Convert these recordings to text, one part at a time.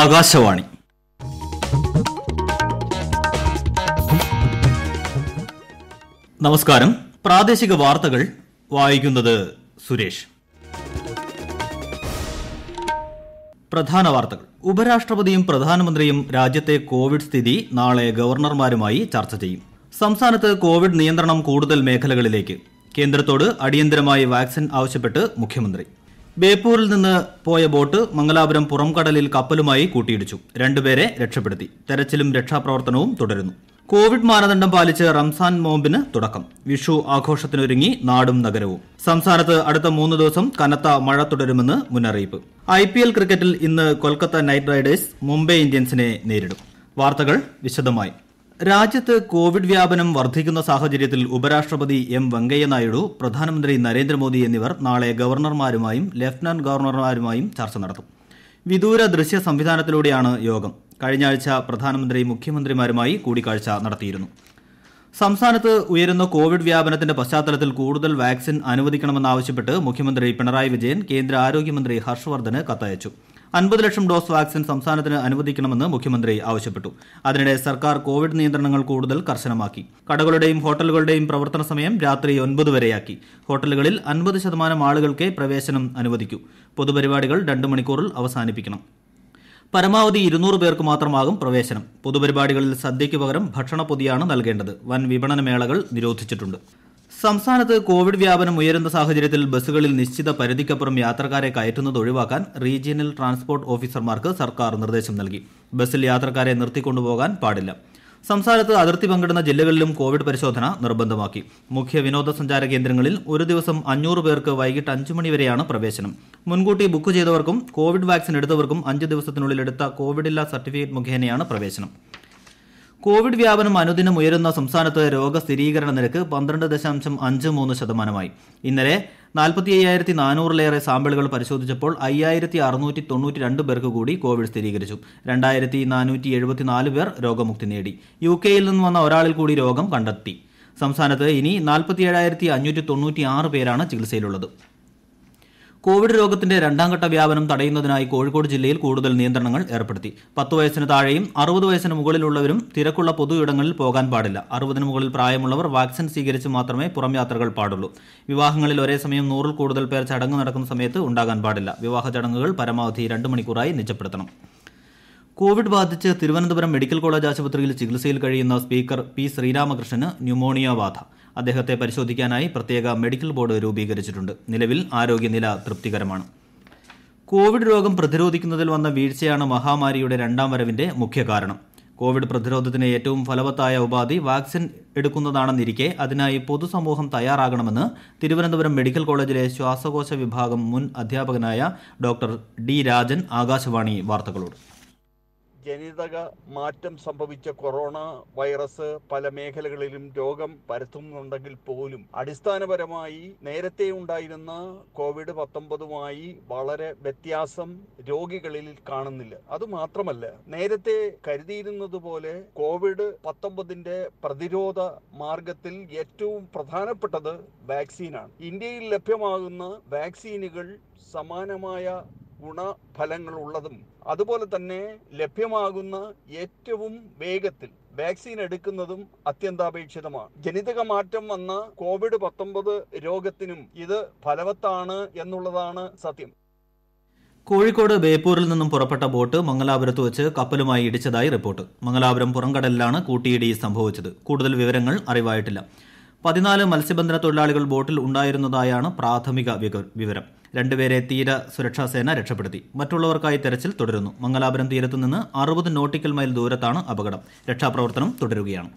ആകാശവാണി നമസ്കാരം പ്രാദേശിക വാർത്തകൾ വായിക്കുന്നത് സുരേഷ് പ്രധാന വാർത്തകൾ ഉപരാഷ്ട്രപതിയും പ്രധാനമന്ത്രിയും രാജ്യത്തെ കോവിഡ് സ്ഥിതി നാളെ ഗവർണർമാരുമായി ചർച്ച ചെയ്യും സംസ്ഥാനത്ത് കോവിഡ് നിയന്ത്രണം കൂടുതൽ മേഖലകളിലേക്ക് കേന്ദ്രത്തോട് അടിയന്തരമായി വാക്സിൻ ആവശ്യപ്പെട്ട് മുഖ്യമന്ത്രി ബേപ്പൂരിൽ നിന്ന് പോയ ബോട്ട് മംഗലാപുരം പുറംകടലിൽ കപ്പലുമായി കൂട്ടിയിടിച്ചു രണ്ടുപേരെ രക്ഷപ്പെടുത്തി തെരച്ചിലും രക്ഷാപ്രവർത്തനവും തുടരുന്നു കോവിഡ് മാനദണ്ഡം പാലിച്ച് റംസാൻ നോമ്പിന് തുടക്കം വിഷു ആഘോഷത്തിനൊരുങ്ങി നാടും നഗരവും സംസ്ഥാനത്ത് അടുത്ത മൂന്ന് ദിവസം കനത്ത മഴ തുടരുമെന്ന് മുന്നറിയിപ്പ് ഐ പി എൽ ക്രിക്കറ്റിൽ ഇന്ന് കൊൽക്കത്ത നൈറ്റ് റൈഡേഴ്സ് മുംബൈ ഇന്ത്യൻസിനെ നേരിടും വാർത്തകൾ വിശദമായി രാജ്യത്ത് കോവിഡ് വ്യാപനം വർദ്ധിക്കുന്ന സാഹചര്യത്തിൽ ഉപരാഷ്ട്രപതി എം വെങ്കയ്യനായിഡു പ്രധാനമന്ത്രി നരേന്ദ്രമോദി എന്നിവർ നാളെ ഗവർണർമാരുമായും ലഫ്റ്റനന്റ് ഗവർണർമാരുമായും ചർച്ച നടത്തും വിദൂര ദൃശ്യ സംവിധാനത്തിലൂടെയാണ് യോഗം കഴിഞ്ഞ ആഴ്ച പ്രധാനമന്ത്രി മുഖ്യമന്ത്രിമാരുമായി കൂടിക്കാഴ്ച നടത്തിയിരുന്നു സംസ്ഥാനത്ത് ഉയരുന്ന കോവിഡ് വ്യാപനത്തിന്റെ പശ്ചാത്തലത്തിൽ കൂടുതൽ വാക്സിൻ അനുവദിക്കണമെന്നാവശ്യപ്പെട്ട് മുഖ്യമന്ത്രി പിണറായി വിജയൻ കേന്ദ്ര ആരോഗ്യമന്ത്രി ഹർഷവർദ്ധന് കത്തയച്ചു അൻപത് ലക്ഷം ഡോസ് വാക്സിൻ സംസ്ഥാനത്തിന് അനുവദിക്കണമെന്ന് മുഖ്യമന്ത്രി ആവശ്യപ്പെട്ടു അതിനിടെ സർക്കാർ കോവിഡ് നിയന്ത്രണങ്ങൾ കൂടുതൽ കർശനമാക്കി കടകളുടെയും ഹോട്ടലുകളുടെയും പ്രവർത്തന സമയം രാത്രി ഒൻപത് വരെയാക്കി ഹോട്ടലുകളിൽ അൻപത് ശതമാനം ആളുകൾക്കേ പ്രവേശനം അനുവദിക്കൂ പൊതുപരിപാടികൾ രണ്ട് മണിക്കൂറിൽ അവസാനിപ്പിക്കണം പരമാവധി ഇരുന്നൂറ് പേർക്ക് മാത്രമാകും പ്രവേശനം പൊതുപരിപാടികളിൽ സദ്യയ്ക്ക് പകരം ഭക്ഷണ നൽകേണ്ടത് വൻ വിപണന മേളകൾ നിരോധിച്ചിട്ടുണ്ട് സംസ്ഥാനത്ത് കോവിഡ് വ്യാപനം ഉയരുന്ന സാഹചര്യത്തിൽ ബസുകളിൽ നിശ്ചിത പരിധിക്കപ്പുറം യാത്രക്കാരെ കയറ്റുന്നത് ഒഴിവാക്കാൻ റീജിയണൽ ട്രാൻസ്പോർട്ട് ഓഫീസർമാർക്ക് സർക്കാർ നിർദ്ദേശം നൽകി ബസിൽ യാത്രക്കാരെ നിർത്തിക്കൊണ്ടുപോകാൻ പാടില്ല സംസ്ഥാനത്ത് അതിർത്തി പങ്കിടുന്ന ജില്ലകളിലും കോവിഡ് പരിശോധന നിർബന്ധമാക്കി മുഖ്യ വിനോദസഞ്ചാര കേന്ദ്രങ്ങളിൽ ഒരു ദിവസം അഞ്ഞൂറ് പേർക്ക് വൈകിട്ട് അഞ്ചു മണിവരെയാണ് പ്രവേശനം മുൻകൂട്ടി ബുക്ക് ചെയ്തവർക്കും കോവിഡ് വാക്സിൻ എടുത്തവർക്കും അഞ്ച് ദിവസത്തിനുള്ളിൽ എടുത്ത കോവിഡില്ലാ സർട്ടിഫിക്കറ്റ് മുഖേനയാണ് പ്രവേശനം കോവിഡ് വ്യാപനം അനുദിനം ഉയരുന്ന സംസ്ഥാനത്ത് രോഗസ്ഥിരീകരണ നിരക്ക് പന്ത്രണ്ട് ദശാംശം അഞ്ച് മൂന്ന് ശതമാനമായി ഇന്നലെ നാൽപ്പത്തി അയ്യായിരത്തി നാനൂറിലേറെ സാമ്പിളുകൾ പരിശോധിച്ചപ്പോൾ അയ്യായിരത്തി അറുന്നൂറ്റി തൊണ്ണൂറ്റി രണ്ട് പേർക്ക് കൂടി കോവിഡ് സ്ഥിരീകരിച്ചു രണ്ടായിരത്തി നാനൂറ്റി എഴുപത്തിനാല് പേർ രോഗമുക്തി നേടി യു കെയിൽ നിന്ന് വന്ന ഒരാളിൽ കൂടി രോഗം കണ്ടെത്തി സംസ്ഥാനത്ത് ഇനി നാൽപ്പത്തി ഏഴായിരത്തി അഞ്ഞൂറ്റി തൊണ്ണൂറ്റി ആറ് പേരാണ് ചികിത്സയിലുള്ളത് കോവിഡ് രോഗത്തിന്റെ രണ്ടാംഘട്ട വ്യാപനം തടയുന്നതിനായി കോഴിക്കോട് ജില്ലയിൽ കൂടുതൽ നിയന്ത്രണങ്ങൾ ഏർപ്പെടുത്തി പത്ത് വയസ്സിന് താഴെയും അറുപത് വയസ്സിന് മുകളിലുള്ളവരും തിരക്കുള്ള പൊതു ഇടങ്ങളിൽ പോകാൻ പാടില്ല അറുപതിന് മുകളിൽ പ്രായമുള്ളവർ വാക്സിൻ സ്വീകരിച്ച് മാത്രമേ പുറം യാത്രകൾ പാടുള്ളൂ വിവാഹങ്ങളിൽ ഒരേ സമയം നൂറിൽ കൂടുതൽ പേർ ചടങ്ങ് നടക്കുന്ന സമയത്ത് ഉണ്ടാകാൻ പാടില്ല വിവാഹ ചടങ്ങുകൾ പരമാവധി രണ്ട് മണിക്കൂറായി നിജപ്പെടുത്തണം കോവിഡ് ബാധിച്ച് തിരുവനന്തപുരം മെഡിക്കൽ കോളേജ് ആശുപത്രിയിൽ ചികിത്സയിൽ കഴിയുന്ന സ്പീക്കർ പി ശ്രീരാമകൃഷ്ണന് ന്യൂമോണിയ ബാധ അദ്ദേഹത്തെ പരിശോധിക്കാനായി പ്രത്യേക മെഡിക്കൽ ബോർഡ് രൂപീകരിച്ചിട്ടുണ്ട് നിലവിൽ ആരോഗ്യനില തൃപ്തികരമാണ് കോവിഡ് രോഗം പ്രതിരോധിക്കുന്നതിൽ വന്ന വീഴ്ചയാണ് മഹാമാരിയുടെ രണ്ടാം വരവിന്റെ മുഖ്യ കാരണം കോവിഡ് പ്രതിരോധത്തിന് ഏറ്റവും ഫലവത്തായ ഉപാധി വാക്സിൻ എടുക്കുന്നതാണെന്നിരിക്കെ അതിനായി പൊതുസമൂഹം തയ്യാറാകണമെന്ന് തിരുവനന്തപുരം മെഡിക്കൽ കോളേജിലെ ശ്വാസകോശ വിഭാഗം മുൻ അധ്യാപകനായ ഡോക്ടർ ഡി രാജൻ ആകാശവാണി വാർത്തകളോട് ജനിതക മാറ്റം സംഭവിച്ച കൊറോണ വൈറസ് പല മേഖലകളിലും രോഗം പരത്തുന്നുണ്ടെങ്കിൽ പോലും അടിസ്ഥാനപരമായി നേരത്തെ ഉണ്ടായിരുന്ന കോവിഡ് പത്തൊമ്പതുമായി വളരെ വ്യത്യാസം രോഗികളിൽ കാണുന്നില്ല അത് മാത്രമല്ല നേരത്തെ കരുതിയിരുന്നത് പോലെ കോവിഡ് പത്തൊമ്പതിന്റെ പ്രതിരോധ മാർഗത്തിൽ ഏറ്റവും പ്രധാനപ്പെട്ടത് വാക്സിനാണ് ഇന്ത്യയിൽ ലഭ്യമാകുന്ന വാക്സിനുകൾ സമാനമായ ഗുണഫലങ്ങളുള്ളതും അതുപോലെ തന്നെ ലഭ്യമാകുന്ന ഏറ്റവും വേഗത്തിൽ വാക്സിൻ എടുക്കുന്നതും അത്യന്താപേക്ഷിതമാണ് ജനിതക മാറ്റം വന്ന കോവിഡ് പത്തൊമ്പത് രോഗത്തിനും ഇത് ഫലവത്താണ് എന്നുള്ളതാണ് സത്യം കോഴിക്കോട് ബേപ്പൂരിൽ നിന്നും പുറപ്പെട്ട ബോട്ട് മംഗലാപുരത്ത് വെച്ച് കപ്പലുമായി ഇടിച്ചതായി റിപ്പോർട്ട് മംഗലാപുരം പുറംകടലിലാണ് കൂട്ടിയിടി സംഭവിച്ചത് കൂടുതൽ വിവരങ്ങൾ അറിവായിട്ടില്ല പതിനാല് മത്സ്യബന്ധന തൊഴിലാളികൾ ബോട്ടിൽ ഉണ്ടായിരുന്നതായാണ് പ്രാഥമിക വിവരം രണ്ടുപേരെ തീര സുരക്ഷാസേന രക്ഷപ്പെടുത്തി മറ്റുള്ളവർക്കായി തെരച്ചിൽ തുടരുന്നു മംഗലാപുരം തീരത്തുനിന്ന് അറുപത് നോട്ടിക്കൽ മൈൽ ദൂരത്താണ് അപകടം രക്ഷാപ്രവർത്തനം തുടരുകയാണ്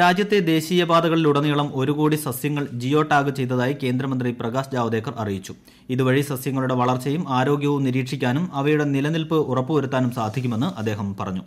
രാജ്യത്തെ ദേശീയപാതകളിലുടനീളം ഒരു കോടി സസ്യങ്ങൾ ജിയോ ടാഗ് ചെയ്തതായി കേന്ദ്രമന്ത്രി പ്രകാശ് ജാവ്ദേക്കർ അറിയിച്ചു ഇതുവഴി സസ്യങ്ങളുടെ വളർച്ചയും ആരോഗ്യവും നിരീക്ഷിക്കാനും അവയുടെ നിലനിൽപ്പ് ഉറപ്പുവരുത്താനും സാധിക്കുമെന്ന് അദ്ദേഹം പറഞ്ഞു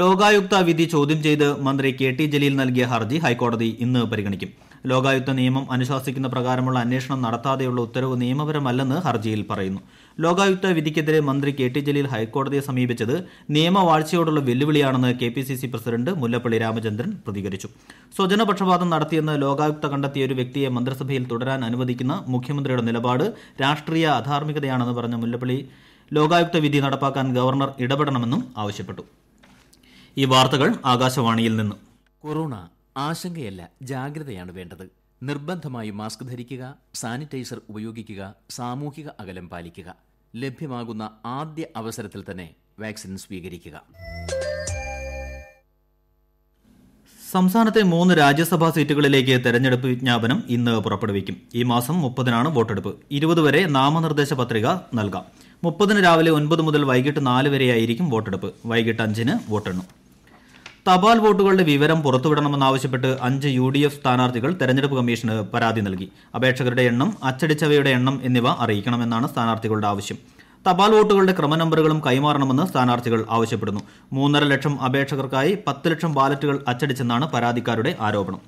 ലോകായുക്ത വിധി ചോദ്യം ചെയ്ത് മന്ത്രി കെ ടി ജലീൽ നൽകിയ ഹർജി ഹൈക്കോടതി ഇന്ന് പരിഗണിക്കും ലോകായുക്ത നിയമം അനുശാസിക്കുന്ന പ്രകാരമുള്ള അന്വേഷണം നടത്താതെയുള്ള ഉത്തരവ് നിയമപരമല്ലെന്ന് ഹർജിയിൽ പറയുന്നു ലോകായുക്ത വിധിക്കെതിരെ മന്ത്രി കെ ടി ജലീൽ ഹൈക്കോടതിയെ സമീപിച്ചത് നിയമവാഴ്ചയോടുള്ള വെല്ലുവിളിയാണെന്ന് K P C C president Mullappally Ramachandran പ്രതികരിച്ചു സ്വജനപക്ഷപാതം നടത്തിയെന്ന് ലോകായുക്ത കണ്ടെത്തിയ ഒരു വ്യക്തിയെ മന്ത്രിസഭയിൽ തുടരാൻ അനുവദിക്കുന്ന മുഖ്യമന്ത്രിയുടെ നിലപാട് രാഷ്ട്രീയ അധാർമികതയാണെന്ന് പറഞ്ഞ മുല്ലപ്പള്ളി ലോകായുക്ത വിധി നടപ്പാക്കാൻ ഗവർണർ ഇടപെടണമെന്നും ആവശ്യപ്പെട്ടു ഈ വാർത്തകൾ ആകാശവാണിയിൽ നിന്ന് കൊറോണ ആശങ്കയല്ല ജാഗ്രതയാണ് വേണ്ടത് നിർബന്ധമായി മാസ്ക് ധരിക്കുക സാനിറ്റൈസർ ഉപയോഗിക്കുക സാമൂഹിക അകലം പാലിക്കുക ലഭ്യമാകുന്ന ആദ്യ അവസരത്തിൽ തന്നെ വാക്സിൻ സ്വീകരിക്കുക സംസ്ഥാനത്തെ മൂന്ന് രാജ്യസഭാ സീറ്റുകളിലേക്ക് തെരഞ്ഞെടുപ്പ് വിജ്ഞാപനം ഇന്ന് പുറപ്പെടുവിക്കും ഈ മാസം മുപ്പതിനാണ് വോട്ടെടുപ്പ് ഇരുപത് വരെ നാമനിർദ്ദേശ പത്രിക നൽകാം മുപ്പതിന് രാവിലെ ഒൻപത് മുതൽ വൈകിട്ട് നാല് വരെയായിരിക്കും വോട്ടെടുപ്പ് വൈകിട്ട് അഞ്ചിന് വോട്ടെണ്ണും തപാൽ വോട്ടുകളുടെ വിവരം പുറത്തുവിടണമെന്നാവശ്യപ്പെട്ട് അഞ്ച് യു ഡി എഫ് സ്ഥാനാർത്ഥികൾ തെരഞ്ഞെടുപ്പ് കമ്മീഷന് പരാതി നൽകി അപേക്ഷകരുടെ എണ്ണം അച്ചടിച്ചവയുടെ എണ്ണം എന്നിവ അറിയിക്കണമെന്നാണ് സ്ഥാനാർത്ഥികളുടെ ആവശ്യം തപാൽ വോട്ടുകളുടെ ക്രമനമ്പറുകളും കൈമാറണമെന്ന് സ്ഥാനാർത്ഥികൾ ആവശ്യപ്പെടുന്നു മൂന്നര ലക്ഷം അപേക്ഷകർക്കായി പത്ത് ലക്ഷം ബാലറ്റുകൾ അച്ചടിച്ചെന്നാണ് പരാതിക്കാരുടെ ആരോപണം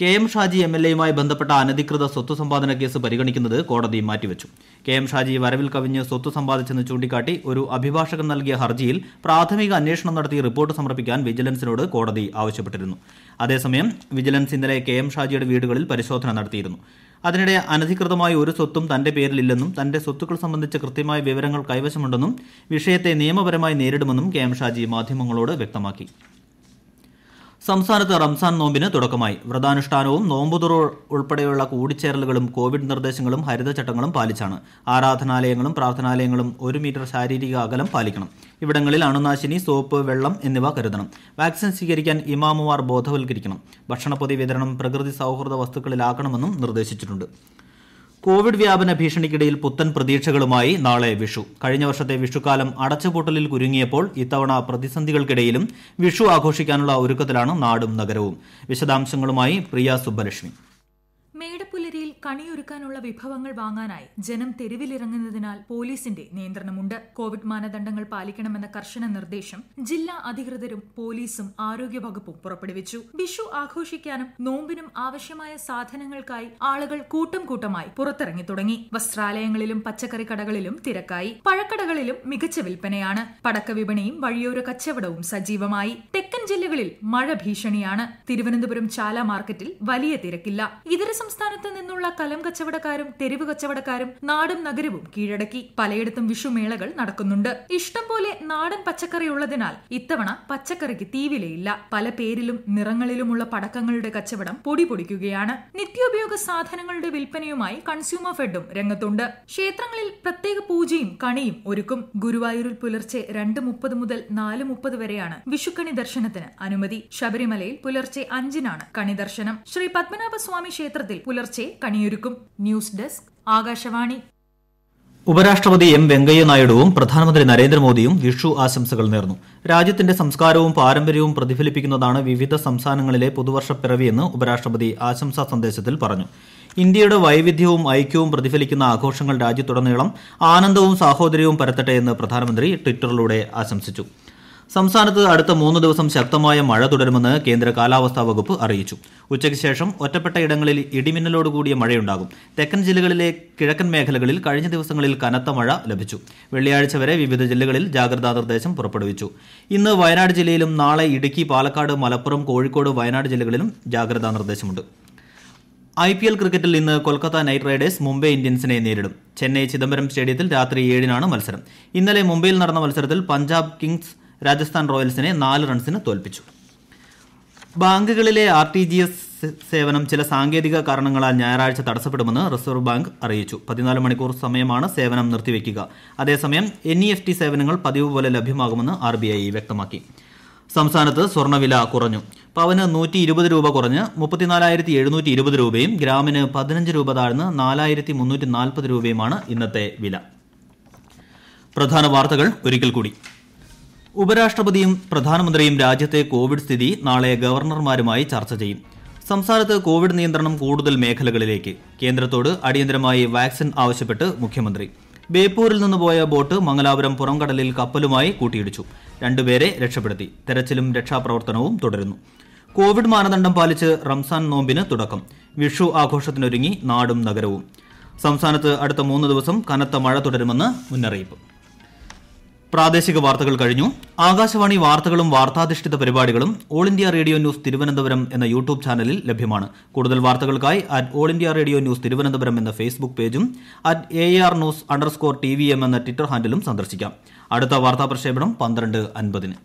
K M Shaji M L എയുമായി ബന്ധപ്പെട്ട അനധികൃത സ്വത്ത് സമ്പാദന കേസ് പരിഗണിക്കുന്നത് കോടതി മാറ്റിവച്ചു കെ എം ഷാജി വരവിൽ കവിഞ്ഞ് സ്വത്ത് സമ്പാദിച്ചെന്ന് ചൂണ്ടിക്കാട്ടി ഒരു അഭിഭാഷകൻ നൽകിയ ഹർജിയിൽ പ്രാഥമിക അന്വേഷണം നടത്തി റിപ്പോർട്ട് സമർപ്പിക്കാൻ വിജിലൻസിനോട് കോടതി ആവശ്യപ്പെട്ടിരുന്നു അതേസമയം വിജിലൻസ് ഇന്നലെ കെ എം ഷാജിയുടെ വീടുകളിൽ പരിശോധന നടത്തിയിരുന്നു അതിനിടെ അനധികൃതമായ ഒരു സ്വത്തും തന്റെ പേരിലില്ലെന്നും തന്റെ സ്വത്തുക്കൾ സംബന്ധിച്ച കൃത്യമായ വിവരങ്ങൾ കൈവശമുണ്ടെന്നും വിഷയത്തെ നിയമപരമായി നേരിടുമെന്നും കെ എം ഷാജി മാധ്യമങ്ങളോട് വ്യക്തമാക്കി സംസ്ഥാനത്ത് റംസാൻ നോമ്പിന് തുടക്കമായി വ്രതാനുഷ്ഠാനവും നോമ്പുതുറ ഉൾപ്പെടെയുള്ള കൂടിച്ചേരലുകളും കോവിഡ് നിർദ്ദേശങ്ങളും ഹരിതചട്ടങ്ങളും പാലിച്ചാണ് ആരാധനാലയങ്ങളും പ്രാർത്ഥനാലയങ്ങളും ഒരു മീറ്റർ ശാരീരിക അകലം പാലിക്കണം ഇവിടങ്ങളിൽ അണുനാശിനി സോപ്പ് വെള്ളം എന്നിവ കരുതണം വാക്സിൻ സ്വീകരിക്കാൻ ഇമാമുമാർ ബോധവൽക്കരിക്കണം ഭക്ഷണപ്പൊതി വിതരണം പ്രകൃതി സൗഹൃദ വസ്തുക്കളിലാക്കണമെന്നും നിർദ്ദേശിച്ചിട്ടുണ്ട് കോവിഡ് വ്യാപന ഭീഷണിക്കിടയിൽ പുത്തൻ പ്രതീക്ഷകളുമായി നാളെ വിഷു കഴിഞ്ഞ വർഷത്തെ വിഷുക്കാലം അടച്ചുപൂട്ടലിൽ കുരുങ്ങിയപ്പോൾ ഇത്തവണ പ്രതിസന്ധികൾക്കിടയിലും വിഷു ആഘോഷിക്കാനുള്ള ഒരുക്കത്തിലാണ് നാടും നഗരവും വിശദാംശങ്ങളുമായി പ്രിയ സുബ്ബലക്ഷ്മി മേടപ്പുലരിയിൽ കണിയൊരുക്കാനുള്ള വിഭവങ്ങൾ വാങ്ങാനായി ജനം തെരുവിലിറങ്ങുന്നതിനാൽ പോലീസിന്റെ നിയന്ത്രണമുണ്ട് കോവിഡ് മാനദണ്ഡങ്ങൾ പാലിക്കണമെന്ന കർശന നിർദ്ദേശം ജില്ലാ അധികൃതരും പോലീസും ആരോഗ്യവകുപ്പും പുറപ്പെടുവിച്ചു വിഷു ആഘോഷിക്കാനും നോമ്പിനും ആവശ്യമായ സാധനങ്ങൾക്കായി ആളുകൾ കൂട്ടം കൂട്ടമായി പുറത്തിറങ്ങി തുടങ്ങി വസ്ത്രാലയങ്ങളിലും പച്ചക്കറി കടകളിലും തിരക്കായി പഴക്കടകളിലും മികച്ച വിൽപ്പനയാണ് പടക്ക വിപണിയും വഴിയോര കച്ചവടവും സജീവമായി തെക്ക് ജില്ലകളിൽ മഴ ഭീഷണിയാണ് തിരുവനന്തപുരം ചാല മാർക്കറ്റിൽ വലിയ തിരക്കില്ല ഇതര സംസ്ഥാനത്ത് നിന്നുള്ള കലം കച്ചവടക്കാരും തെരുവ് കച്ചവടക്കാരും നാടും നഗരവും കീഴടക്കി പലയിടത്തും വിഷുമേളകൾ നടക്കുന്നുണ്ട് ഇഷ്ടം പോലെ നാടൻ പച്ചക്കറി ഉള്ളതിനാൽ ഇത്തവണ പച്ചക്കറിക്ക് തീവിലയില്ല പല പേരിലും നിറങ്ങളിലുമുള്ള പടക്കങ്ങളുടെ കച്ചവടം പൊടി പൊടിക്കുകയാണ് നിത്യോപയോഗ സാധനങ്ങളുടെ വിൽപ്പനയുമായി കൺസ്യൂമർ ഫെഡും രംഗത്തുണ്ട് ക്ഷേത്രങ്ങളിൽ പ്രത്യേക പൂജയും കണിയും ഒരുക്കും ഗുരുവായൂരിൽ പുലർച്ചെ രണ്ട് മുപ്പത് മുതൽ നാല് മുപ്പത് വരെയാണ് വിഷുക്കണി ദർശനം ദർശനത്തിന് അനുമതി ശബരിമലയിൽ പുലർച്ചെ അഞ്ചിനാണ് കണി ദർശനം ശ്രീ പത്മനാഭസ്വാമി ക്ഷേത്രത്തിൽ പുലർച്ചെ കണിയൊരുക്കും ന്യൂസ് ഡെസ്ക് ആകാശവാണി ഉപരാഷ്ട്രപതി എം വെങ്കയ്യ നായിഡുവും പ്രധാനമന്ത്രി നരേന്ദ്രമോദിയും വിഷു ആശംസകൾ നേർന്നു രാജ്യത്തിന്റെ സംസ്കാരവും പാരമ്പര്യവും പ്രതിഫലിപ്പിക്കുന്നതാണ് വിവിധ സംസ്ഥാനങ്ങളിലെ പുതുവർഷ പിറവിയെന്ന് ഉപരാഷ്ട്രപതി ആശംസാ സന്ദേശത്തിൽ പറഞ്ഞു ഇന്ത്യയുടെ വൈവിധ്യവും ഐക്യവും പ്രതിഫലിക്കുന്ന ആഘോഷങ്ങൾ രാജ്യത്തുടനീളം ആനന്ദവും സാഹോദര്യവും പരത്തട്ടെ എന്ന് പ്രധാനമന്ത്രി ട്വിറ്ററിലൂടെ ആശംസിച്ചു സംസ്ഥാനത്ത് അടുത്ത മൂന്ന് ദിവസം ശക്തമായ മഴ തുടരുമെന്ന് കേന്ദ്ര കാലാവസ്ഥാ വകുപ്പ് അറിയിച്ചു ഉച്ചയ്ക്ക് ശേഷം ഒറ്റപ്പെട്ട ഇടങ്ങളിൽ ഇടിമിന്നലോടുകൂടിയ മഴയുണ്ടാകും തെക്കൻ ജില്ലകളിലെ കിഴക്കൻ മേഖലകളിൽ കഴിഞ്ഞ ദിവസങ്ങളിൽ കനത്ത മഴ ലഭിച്ചു വെള്ളിയാഴ്ച വരെ വിവിധ ജില്ലകളിൽ ജാഗ്രതാ നിർദ്ദേശം പുറപ്പെടുവിച്ചു ഇന്ന് വയനാട് ജില്ലയിലും നാളെ ഇടുക്കി പാലക്കാട് മലപ്പുറം കോഴിക്കോട് വയനാട് ജില്ലകളിലും ജാഗ്രതാ നിർദ്ദേശമുണ്ട് ഐ പി എൽ ക്രിക്കറ്റിൽ ഇന്ന് കൊൽക്കത്ത നൈറ്റ് റൈഡേഴ്സ് മുംബൈ ഇന്ത്യൻസിനെ നേരിടും ചെന്നൈ ചിദംബരം സ്റ്റേഡിയത്തിൽ രാത്രി ഏഴിനാണ് മത്സരം ഇന്നലെ മുംബൈയിൽ നടന്ന മത്സരത്തിൽ പഞ്ചാബ് കിങ്സ് രാജസ്ഥാൻ റോയൽസിനെ നാല് റൺസിന് തോൽപ്പിച്ചു ബാങ്കുകളിലെ ആർ ടി ജി എസ് സേവനം ചില സാങ്കേതിക കാരണങ്ങളാൽ ഞായറാഴ്ച തടസ്സപ്പെടുമെന്ന് റിസർവ് ബാങ്ക് അറിയിച്ചു പതിനാല് മണിക്കൂർ സമയമാണ് സേവനം നിർത്തിവെക്കുക അതേസമയം എൻ ഇ എഫ് ടി സേവനങ്ങൾ പതിവ് പോലെ ലഭ്യമാകുമെന്ന് ആർ ബി ഐ വ്യക്തമാക്കി സംസ്ഥാനത്ത് സ്വർണ്ണവില കുറഞ്ഞു പവന് നൂറ്റി ഇരുപത് രൂപ കുറഞ്ഞ് മുപ്പത്തിനാലായിരത്തി എഴുന്നൂറ്റി ഇരുപത് രൂപയും ഗ്രാമിന് പതിനഞ്ച് രൂപ താഴ്ന്ന് നാലായിരത്തി മുന്നൂറ്റി നാൽപ്പത് രൂപയുമാണ് ഇന്നത്തെ വില പ്രധാന വാർത്തകൾ ഒരിക്കൽ കൂടി ഉപരാഷ്ട്രപതിയും പ്രധാനമന്ത്രിയും രാജ്യത്തെ കോവിഡ് സ്ഥിതി നാളെ ഗവർണർമാരുമായി ചർച്ച ചെയ്യും സംസ്ഥാനത്ത് കോവിഡ് നിയന്ത്രണം കൂടുതൽ മേഖലകളിലേക്ക് കേന്ദ്രത്തോട് അടിയന്തരമായി വാക്സിൻ ആവശ്യപ്പെട്ട് മുഖ്യമന്ത്രി ബേപ്പൂരിൽ നിന്ന് പോയ ബോട്ട് മംഗലാപുരം പുറംകടലിൽ കപ്പലുമായി കൂട്ടിയിടിച്ചു രണ്ടുപേരെ രക്ഷപ്പെടുത്തി തെരച്ചിലും രക്ഷാപ്രവർത്തനവും തുടരുന്നു കോവിഡ് മാനദണ്ഡം പാലിച്ച് റംസാൻ നോമ്പിന് തുടക്കം വിഷു ആഘോഷത്തിനൊരുങ്ങി നാടും നഗരവും സംസ്ഥാനത്ത് അടുത്ത മൂന്ന് ദിവസം കനത്ത മഴ തുടരുമെന്ന് മുന്നറിയിപ്പ് പ്രാദേശിക വാർത്തകൾ കഴിഞ്ഞു ആകാശവാണി വാർത്തകളും വാർത്താധിഷ്ഠിത പരിപാടികളും all India radio news Thiruvananthapuram എന്ന യൂട്യൂബ് ചാനലിൽ ലഭ്യമാണ് കൂടുതൽ വാർത്തകൾക്കായി at all India radio news Thiruvananthapuram എന്ന ഫേസ്ബുക്ക് പേജും at A R news underscore T V M എന്ന ട്വിറ്റർ ഹാൻഡിലും സന്ദർശിക്കാം അടുത്ത വാർത്താ പ്രക്ഷേപണം പന്ത്രണ്ട് അൻപതിന്